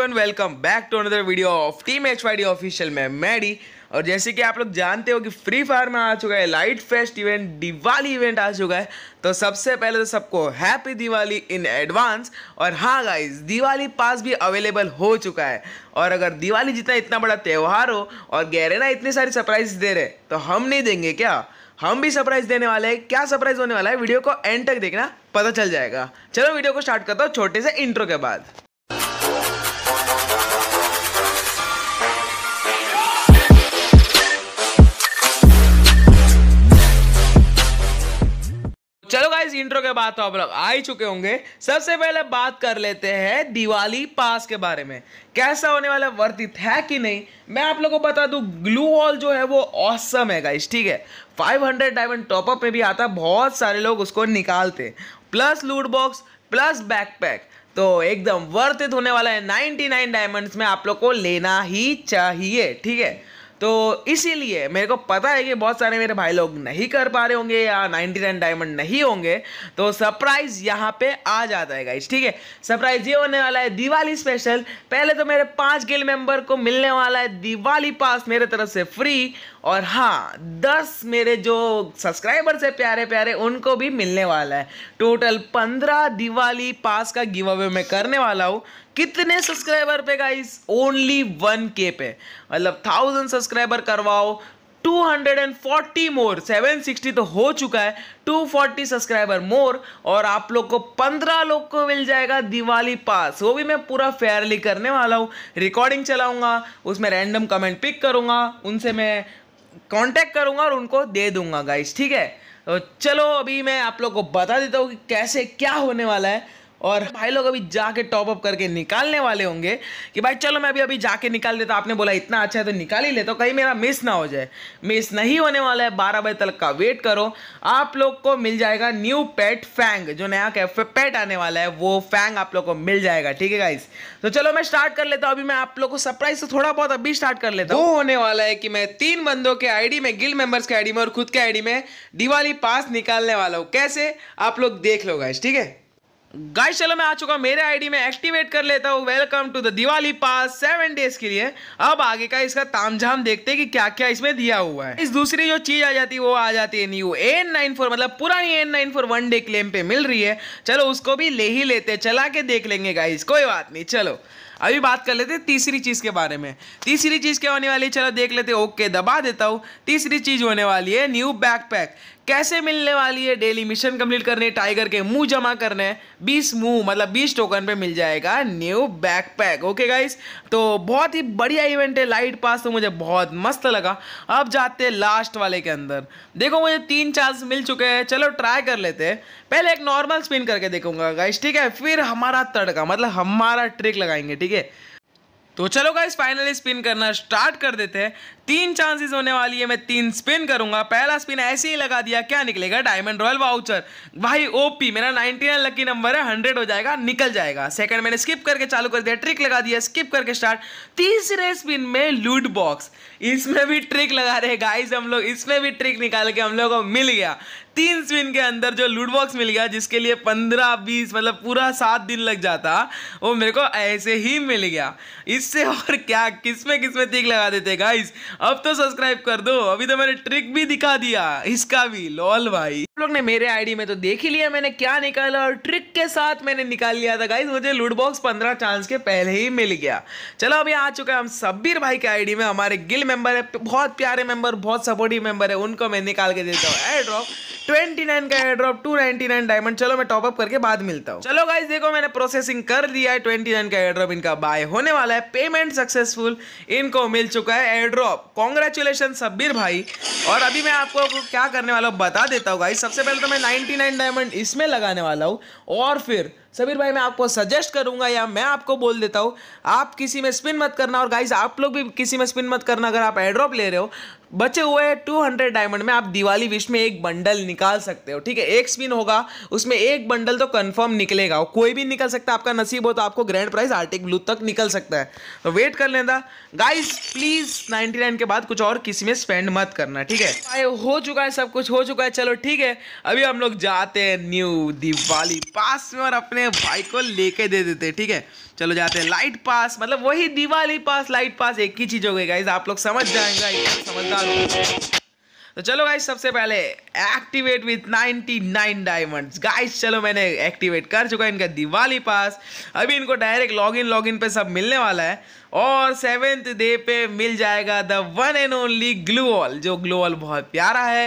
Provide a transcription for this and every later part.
to and welcome back to another video of team H Y D official में Maddy और जैसे कि आप लोग जानते हो कि फ्री फायर में आ चुका है light fest event Diwali event आ चुका है तो सबसे पहले तो सबको हैप्पी दिवाली इन एडवांस और हाँ गाइज दिवाली पास भी अवेलेबल हो चुका है और अगर दिवाली जितना इतना बड़ा त्यौहार हो और गैरेना इतनी सारी सरप्राइज दे रहे तो हम नहीं देंगे क्या हम भी सरप्राइज देने वाले हैं क्या सरप्राइज होने वाला है वीडियो को एंड तक देखना पता चल जाएगा चलो वीडियो को स्टार्ट करता हूँ छोटे से इंट्रो के बाद गाइस इंट्रो के बाद तो आप लोग आ ही चुके होंगे सबसे पहले बात कर लेते हैं दिवाली पास के बारे में कैसा होने वाला वर्तित है कि नहीं मैं आप लोगों को बता दूं ग्लू वॉल जो है वो ऑसम है गाइस ठीक है 500 हंड्रेड डायमंड टॉपअप में भी आता बहुत सारे लोग उसको निकालते प्लस लूट बॉक्स प्लस बैकपैक तो एकदम वर्तित होने वाला है 99 डायमंड्स में आप लोग को लेना ही चाहिए ठीक है तो इसीलिए मेरे को पता है कि बहुत सारे मेरे भाई लोग नहीं कर पा रहे होंगे या 99 डायमंड नहीं होंगे तो सरप्राइज़ यहाँ पे आ जाता है गाइज ठीक है सरप्राइज़ ये होने वाला है दिवाली स्पेशल पहले तो मेरे पाँच गिल मेंबर को मिलने वाला है दिवाली पास मेरे तरफ से फ्री और हाँ दस मेरे जो सब्सक्राइबर्स है प्यारे प्यारे उनको भी मिलने वाला है टोटल पंद्रह दिवाली पास का गिव अवे मैं करने वाला हूँ कितने सब्सक्राइबर पे गाइस ओनली वन के पे मतलब थाउजेंड सब्सक्राइबर करवाओ 240 मोर 760 तो हो चुका है 240 सब्सक्राइबर मोर और आप लोग को 15 लोग को मिल जाएगा दिवाली पास वो भी मैं पूरा फेयरली करने वाला हूँ रिकॉर्डिंग चलाऊँगा उसमें रैंडम कमेंट पिक करूँगा उनसे मैं कांटेक्ट करूँगा और उनको दे दूँगा गाइस ठीक है तो चलो अभी मैं आप लोग को बता देता हूँ कि कैसे क्या होने वाला है और भाई लोग अभी जाके टॉप अप करके निकालने वाले होंगे कि भाई चलो मैं अभी अभी जाके निकाल देता आपने बोला इतना अच्छा है तो निकाल ही लेता तो कहीं मेरा मिस ना हो जाए मिस नहीं होने वाला है बारह बजे तक का वेट करो आप लोग को मिल जाएगा न्यू पेट फैंग जो नया कैफे पेट आने वाला है वो फैंग आप लोग को मिल जाएगा ठीक है गाइस तो चलो मैं स्टार्ट कर लेता हूँ अभी मैं आप लोग को सरप्राइज तो थोड़ा बहुत अभी स्टार्ट कर लेता हूँ वो होने वाला है कि मैं तीन बंदों के आईडी में गिल मेंबर्स के आईडी में और खुद के आईडी में दिवाली पास निकालने वाला हूँ कैसे आप लोग देख लो गाइस ठीक है गाइस चलो मैं आ चुका हूँ मेरे आईडी में एक्टिवेट कर लेता हूँ welcome to the Diwali pass seven days के लिए अब आगे का इसका तामझाम देखते हैं कि क्या क्या इसमें दिया हुआ है इस दूसरी जो चीज आ जाती है वो आ जाती है न्यू एन नाइन फोर मतलब पुरानी N nine four one day claim पे मिल रही है चलो उसको भी ले ही लेते चला के देख लेंगे गाइस कोई बात नहीं चलो अभी बात कर लेते हैं तीसरी चीज़ के बारे में तीसरी चीज़ क्या होने वाली है चलो देख लेते ओके दबा देता हूँ तीसरी चीज़ होने वाली है न्यू बैकपैक कैसे मिलने वाली है डेली मिशन कंप्लीट करने टाइगर के मुंह जमा करने बीस मुंह मतलब बीस टोकन पे मिल जाएगा न्यू बैकपैक ओके गाइस तो बहुत ही बढ़िया इवेंट है लाइट पास तो मुझे बहुत मस्त लगा अब जाते हैं लास्ट वाले के अंदर देखो मुझे तीन चांस मिल चुके हैं चलो ट्राई कर लेते हैं पहले एक नॉर्मल स्पिन करके देखूंगा गाइस ठीक है फिर हमारा तड़का मतलब हमारा ट्रिक लगाएंगे ठीक है तो चलो गाइस फाइनली स्पिन करना स्टार्ट कर देते हैं तीन चांसेस होने वाली है मैं तीन स्पिन करूंगा पहला स्पिन ऐसे ही लगा दिया क्या निकलेगा डायमंड रॉयल वाउचर भाई ओपी मेरा 99 लकी नंबर है 100 हो जाएगा निकल जाएगा सेकंड मैंने स्किप करके चालू कर दिया ट्रिक लगा दिया स्किप करके स्टार्ट तीसरे स्पिन में लूट बॉक्स इसमें भी ट्रिक लगा रहे गाइज हम लोग इसमें भी ट्रिक निकाल के हम लोग को मिल गया तीन स्पिन के अंदर जो लूट बॉक्स मिल गया जिसके लिए पंद्रह बीस मतलब पूरा सात दिन लग जाता वो मेरे को ऐसे ही मिल गया इससे और क्या किसमें किसमें तीख लगा देते गाइस अब तो सब्सक्राइब कर दो अभी तो मैंने ट्रिक भी दिखा दिया इसका भी लॉल भाई लोग ने मेरे आईडी में तो देख ही लिया मैंने क्या निकाला और ट्रिक के साथ मैंने निकाल लिया था गाइज मुझे लूटबॉक्स पंद्रह चांस के पहले ही मिल गया चलो अभी आ चुका है हम सब्बीर भाई के आईडी में हमारे गिल मेंबर है बहुत प्यारे मेंबर बहुत सपोर्टिव मेंबर है उनको मैं निकाल के देता हूँ एड्रॉप का डायमंड चलो मैं करके बाद मिलता हूँ चलो गाइज देखो मैंने प्रोसेसिंग कर दिया है ट्वेंटी का इनका बाय होने वाला है पेमेंट सक्सेसफुल इनको मिल चुका है कॉन्ग्रेचुलेशन सब्बीर भाई और अभी मैं आपको क्या करने वाला हूँ बता देता हूँ गाइज सबसे पहले तो मैं नाइनटी नाइन डायमंड इसमें लगाने वाला हूँ और फिर समीर भाई मैं आपको सजेस्ट करूंगा या मैं आपको बोल देता हूँ आप किसी में स्पिन मत करना और गाइज आप लोग भी किसी में स्पिन मत करना अगर आप एड्रॉप ले रहे हो बचे हुए 200 डायमंड में आप दिवाली विश में एक बंडल निकाल सकते हो ठीक है एक स्पिन होगा उसमें एक बंडल तो कंफर्म निकलेगा कोई भी निकल सकता है आपका नसीब हो तो आपको ग्रैंड प्राइज आर्टिक ब्लू तक निकल सकता है तो वेट कर लेना गाइज प्लीज़ नाइनटी के बाद कुछ और किसी में स्पेंड मत करना ठीक है हो चुका है सब कुछ हो चुका है चलो ठीक है अभी हम लोग जाते हैं न्यू दिवाली पास में और अपने अपने भाई को लेके दे देते ठीक है चलो जाते हैं लाइट पास मतलब वही दिवाली पास लाइट पास एक ही चीज़ हो गई गाइज आप लोग समझ जाएंगे तो समझदार तो चलो गाइस सबसे पहले एक्टिवेट विथ 99 डायमंड्स गाइस चलो मैंने एक्टिवेट कर चुका है इनका दिवाली पास अभी इनको डायरेक्ट लॉगिन लॉगिन पे सब मिलने वाला है और सेवेंथ डे पे मिल जाएगा the one and only gloo जो ग्लू बहुत प्यारा है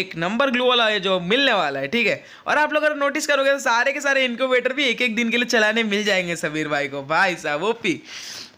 एक नंबर ग्लू है जो मिलने वाला है ठीक है और आप लोग अगर नोटिस करोगे तो सारे के सारे इनक्यूबेटर भी एक एक दिन के लिए चलाने मिल जाएंगे समीर भाई को भाई साहब ओपी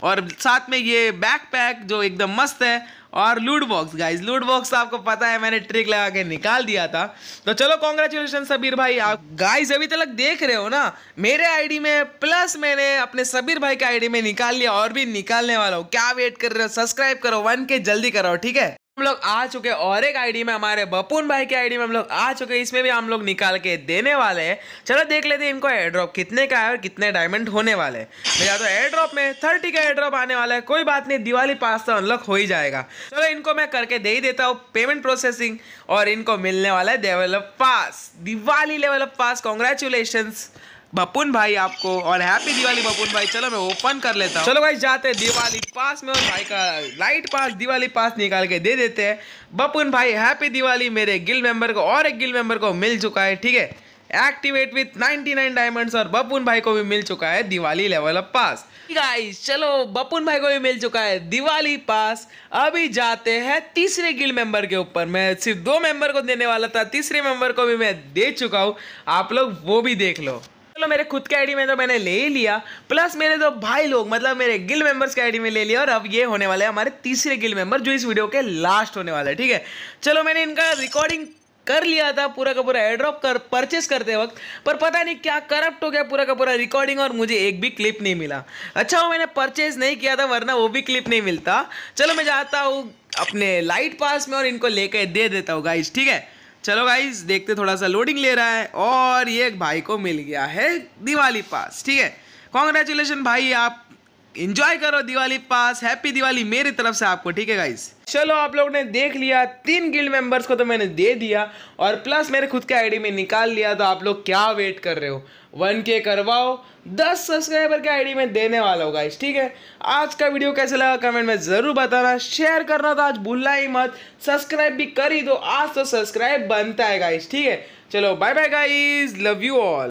और साथ में ये बैकपैक जो एकदम मस्त है और loot box guys loot box आपको पता है मैंने ट्रिक लगा के निकाल दिया था तो चलो कॉन्ग्रेचुलेशन सबीर भाई आप गाइज अभी तक देख रहे हो ना मेरे आईडी में प्लस मैंने अपने सबीर भाई के आईडी में निकाल लिया और भी निकालने वाला हूँ क्या वेट कर रहे हो सब्सक्राइब करो वन के जल्दी करो ठीक है हम लोग आ चुके और एक आईडी में हमारे बपून भाई की आईडी में हम लोग आ चुके इसमें भी हम लोग निकाल के देने वाले हैं चलो देख लेते हैं इनको एयर कितने का है और कितने डायमंड होने वाले हैं भैया तो एयर तो में थर्टी का एयर आने वाला है कोई बात नहीं दिवाली पास तो अनलॉक हो ही जाएगा चलो इनको मैं करके दे ही देता हूँ पेमेंट प्रोसेसिंग और इनको मिलने वाला है develop pass Diwali of pass congratulation Bapun भाई आपको और हैप्पी दिवाली बपुन भाई चलो मैं ओपन कर लेता हूँ चलो भाई जाते हैं दिवाली पास में और भाई का लाइट पास दिवाली पास निकाल के दे देते हैं बपुन भाई हैप्पी दिवाली मेरे गिल मेंबर को और एक गिल मेंबर को मिल चुका है ठीक है एक्टिवेट विथ 99 डायमंड्स और बपुन भाई को भी मिल चुका है Diwali level up pass guys चलो बपुन भाई को भी मिल चुका है दिवाली पास अभी जाते हैं तीसरे गिल मेंबर के ऊपर मैं सिर्फ दो मेंबर को देने वाला था तीसरे मेंबर को भी मैं दे चुका हूँ आप लोग वो भी देख लो चलो मतलब मेरे खुद के आईडी में तो मैंने ले ही लिया प्लस मेरे तो भाई लोग मतलब मेरे गिल मेंबर्स के आईडी में ले लिया और अब ये होने वाले हमारे तीसरे गिल मेंबर जो इस वीडियो के लास्ट होने वाला है ठीक है चलो मैंने इनका रिकॉर्डिंग कर लिया था पूरा का पूरा एड्रॉप कर परचेस करते वक्त पर पता नहीं क्या करप्ट हो गया पूरा का पूरा रिकॉर्डिंग और मुझे एक भी क्लिप नहीं मिला अच्छा वो मैंने परचेज नहीं किया था वरना वो भी क्लिप नहीं मिलता चलो मैं जाता हूँ अपने लाइट पास में और इनको लेकर दे देता हूँ गाइस ठीक है चलो गाइज देखते थोड़ा सा लोडिंग ले रहा है और ये भाई को मिल गया है दिवाली पास ठीक है कॉन्ग्रेचुलेशन भाई आप इंजॉय करो दिवाली पास हैप्पी दिवाली मेरी तरफ से आपको ठीक है गाइस चलो आप लोग ने देख लिया तीन गिल्ड मेंबर्स को तो मैंने दे दिया और प्लस मेरे खुद के आईडी में निकाल लिया तो आप लोग क्या वेट कर रहे हो वन के करवाओ दस सब्सक्राइबर के आईडी में देने वाला होगा इस ठीक है आज का वीडियो कैसे लगा कमेंट में ज़रूर बताना शेयर करना तो आज भूलना ही मत सब्सक्राइब भी करी दो आज तो सब्सक्राइब बनता है गाइस ठीक है चलो bye bye guys love you all